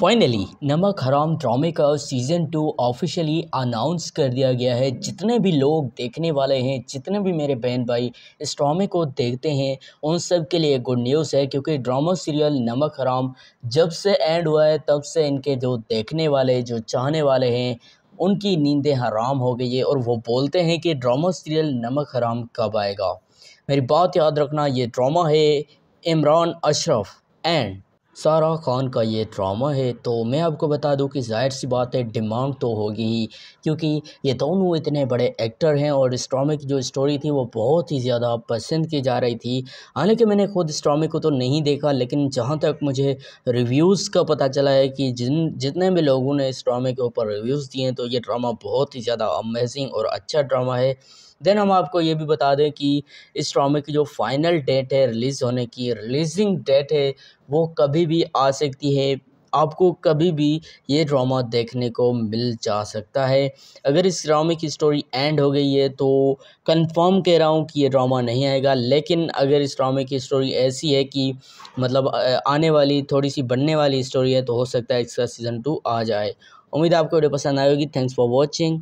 finally नमक हराम ड्रामे का सीज़न टू ऑफिशियली अनाउंस कर दिया गया है जितने भी लोग देखने वाले हैं जितने भी मेरे बहन भाई इस ड्रामे को देखते हैं उन सब के लिए गुड न्यूज़ है क्योंकि ड्रामा सीरियल नमक हराम जब से एंड हुआ है तब से इनके जो देखने वाले जो चाहने वाले हैं उनकी नींदें हराम हो गई है और वो बोलते हैं कि ड्रामा सीरियल नमक हराम कब आएगा मेरी बात याद रखना ये ड्रामा है इमरान अशरफ एंड सारा खान का ये ड्रामा है तो मैं आपको बता दूं कि जाहिर सी बात है डिमांड तो होगी ही क्योंकि ये दोनों इतने बड़े एक्टर हैं और इस ड्रामे की जो स्टोरी थी वो बहुत ही ज़्यादा पसंद की जा रही थी हालांकि मैंने खुद इस ड्रामे को तो नहीं देखा लेकिन जहाँ तक मुझे रिव्यूज़ का पता चला है कि जिन जितने भी लोगों ने इस ड्रामे के ऊपर रिव्यूज़ दिए तो ये ड्रामा बहुत ही ज़्यादा अमेजिंग और अच्छा ड्रामा है देन हम आपको ये भी बता दें कि इस ड्रामे की जो फाइनल डेट है रिलीज़ होने की रिलीजिंग डेट है वो कभी भी आ सकती है आपको कभी भी ये ड्रामा देखने को मिल जा सकता है अगर इस ड्रामे की स्टोरी एंड हो गई है तो कंफर्म कह रहा हूँ कि ये ड्रामा नहीं आएगा लेकिन अगर इस ड्रामे की स्टोरी ऐसी है कि मतलब आने वाली थोड़ी सी बनने वाली स्टोरी है तो हो सकता है इसका सीज़न टू आ जाए उम्मीद आपको वीडियो पसंद आएगी थैंक्स फॉर वॉचिंग